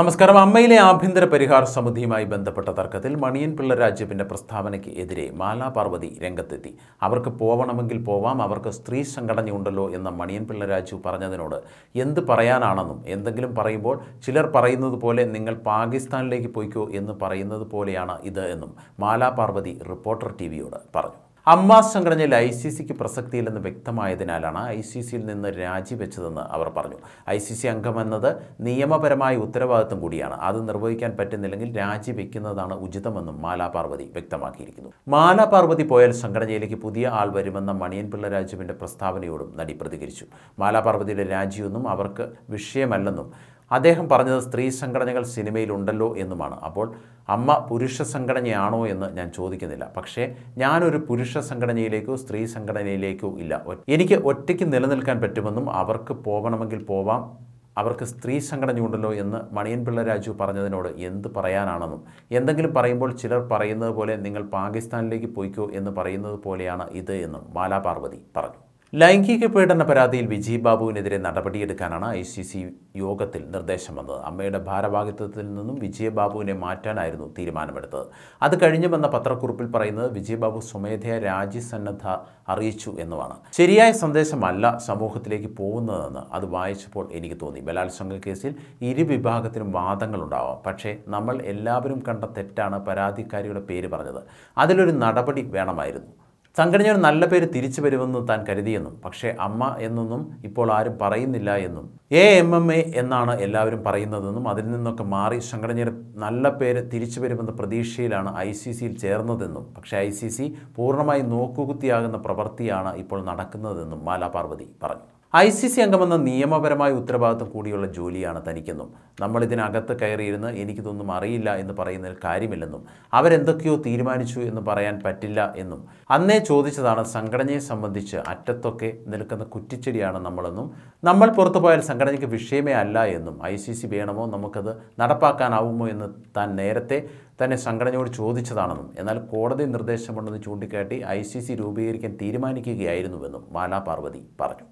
നമസ്കാരം അമ്മയിലെ ആഭ്യന്തര പരിഹാര സമിതിയുമായി ബന്ധപ്പെട്ട തർക്കത്തിൽ മണിയൻ പിള്ള രാജീവിൻ്റെ പ്രസ്താവനയ്ക്ക് എതിരെ മാലാ പാർവതി രംഗത്തെത്തി അവർക്ക് പോവണമെങ്കിൽ പോവാം അവർക്ക് സ്ത്രീ സംഘടനയുണ്ടല്ലോ എന്ന മണിയൻ പിള്ള രാജു പറഞ്ഞതിനോട് എന്ത് പറയാനാണെന്നും എന്തെങ്കിലും പറയുമ്പോൾ ചിലർ പറയുന്നത് പോലെ നിങ്ങൾ പാകിസ്ഥാനിലേക്ക് പോയിക്കോ എന്ന് പറയുന്നത് പോലെയാണ് ഇത് എന്നും മാലാ പാർവതി റിപ്പോർട്ടർ ടി വിയോട് പറഞ്ഞു അമ്മാസ് സംഘടനയിൽ ഐ സി സിക്ക് പ്രസക്തിയില്ലെന്ന് വ്യക്തമായതിനാലാണ് ഐ സി സിയിൽ നിന്ന് രാജിവെച്ചതെന്ന് അവർ പറഞ്ഞു ഐ സി സി അംഗമെന്നത് നിയമപരമായ ഉത്തരവാദിത്വം കൂടിയാണ് അത് നിർവഹിക്കാൻ പറ്റുന്നില്ലെങ്കിൽ രാജിവെക്കുന്നതാണ് ഉചിതമെന്നും മാലാ പാർവതി വ്യക്തമാക്കിയിരിക്കുന്നു മാലാ പാർവതി പോയാൽ സംഘടനയിലേക്ക് പുതിയ ആൾ വരുമെന്ന മണിയൻ പിള്ള രാജുവിൻ്റെ പ്രസ്താവനയോടും നടി പ്രതികരിച്ചു മാലാ പാർവതിയുടെ രാജിയൊന്നും അവർക്ക് വിഷയമല്ലെന്നും അദ്ദേഹം പറഞ്ഞത് സ്ത്രീ സംഘടനകൾ സിനിമയിലുണ്ടല്ലോ എന്നുമാണ് അപ്പോൾ അമ്മ പുരുഷ സംഘടനയാണോ എന്ന് ഞാൻ ചോദിക്കുന്നില്ല പക്ഷേ ഞാനൊരു പുരുഷ സംഘടനയിലേക്കോ സ്ത്രീ സംഘടനയിലേക്കോ ഇല്ല എനിക്ക് ഒറ്റയ്ക്ക് നിലനിൽക്കാൻ പറ്റുമെന്നും അവർക്ക് പോകണമെങ്കിൽ പോവാം അവർക്ക് സ്ത്രീ സംഘടനയുണ്ടല്ലോ എന്ന് മണിയൻ പിള്ള രാജു പറഞ്ഞതിനോട് എന്ത് പറയാനാണെന്നും എന്തെങ്കിലും പറയുമ്പോൾ ചിലർ പറയുന്നത് പോലെ നിങ്ങൾ പാകിസ്ഥാനിലേക്ക് പോയിക്കോ എന്ന് പറയുന്നത് പോലെയാണ് ഇത് എന്നും ബാലാപാർവതി പറഞ്ഞു ലൈംഗിക പീഡന പരാതിയിൽ വിജയ് ബാബുവിനെതിരെ നടപടിയെടുക്കാനാണ് ഐ സി സി യോഗത്തിൽ നിർദ്ദേശം വന്നത് അമ്മയുടെ ഭാരവാഹിത്വത്തിൽ നിന്നും വിജയബാബുവിനെ മാറ്റാനായിരുന്നു തീരുമാനമെടുത്തത് അത് കഴിഞ്ഞു വന്ന പത്രക്കുറിപ്പിൽ പറയുന്നത് വിജയബാബു സ്വമേധയ രാജ്യസന്നദ്ധ അറിയിച്ചു എന്നുമാണ് ശരിയായ സന്ദേശമല്ല സമൂഹത്തിലേക്ക് പോകുന്നതെന്ന് അത് വായിച്ചപ്പോൾ എനിക്ക് തോന്നി ബലാത്സംഗ കേസിൽ ഇരുവിഭാഗത്തിനും വാദങ്ങളുണ്ടാവാം പക്ഷേ നമ്മൾ എല്ലാവരും കണ്ട തെറ്റാണ് പരാതിക്കാരിയുടെ പേര് പറഞ്ഞത് അതിലൊരു നടപടി വേണമായിരുന്നു സംഘടനയൊരു നല്ല പേര് തിരിച്ചു വരുമെന്ന് താൻ കരുതിയെന്നും പക്ഷേ അമ്മ എന്നൊന്നും ഇപ്പോൾ ആരും പറയുന്നില്ല എന്നും എ എം എം എ എന്നാണ് എല്ലാവരും പറയുന്നതെന്നും അതിൽ നിന്നൊക്കെ മാറി സംഘടനയുടെ നല്ല പേര് തിരിച്ചു വരുമെന്ന പ്രതീക്ഷയിലാണ് ഐ സി സിയിൽ ചേർന്നതെന്നും പക്ഷേ ഐ സി സി പൂർണ്ണമായി നോക്കുകുത്തിയാകുന്ന പ്രവൃത്തിയാണ് ഇപ്പോൾ നടക്കുന്നതെന്നും പാർവതി പറഞ്ഞു ഐ സി സി അംഗമെന്ന നിയമപരമായ ഉത്തരവാദിത്വം കൂടിയുള്ള ജോലിയാണ് തനിക്കെന്നും നമ്മളിതിനകത്ത് കയറിയിരുന്ന് എനിക്കിതൊന്നും അറിയില്ല എന്ന് പറയുന്നതിൽ കാര്യമില്ലെന്നും അവരെന്തൊക്കെയോ തീരുമാനിച്ചു എന്ന് പറയാൻ പറ്റില്ല എന്നും അന്നേ ചോദിച്ചതാണ് സംഘടനയെ സംബന്ധിച്ച് അറ്റത്തൊക്കെ നിൽക്കുന്ന കുറ്റിച്ചെടിയാണ് നമ്മളെന്നും നമ്മൾ പുറത്തു പോയാൽ സംഘടനയ്ക്ക് വിഷയമേ അല്ല എന്നും ഐ സി സി വേണമോ നമുക്കത് നടപ്പാക്കാനാവുമോ എന്ന് താൻ നേരത്തെ തന്നെ സംഘടനയോട് ചോദിച്ചതാണെന്നും എന്നാൽ കോടതി നിർദ്ദേശമുണ്ടെന്ന് ചൂണ്ടിക്കാട്ടി ഐ സി സി രൂപീകരിക്കാൻ തീരുമാനിക്കുകയായിരുന്നുവെന്നും ബാലാ പാർവതി പറഞ്ഞു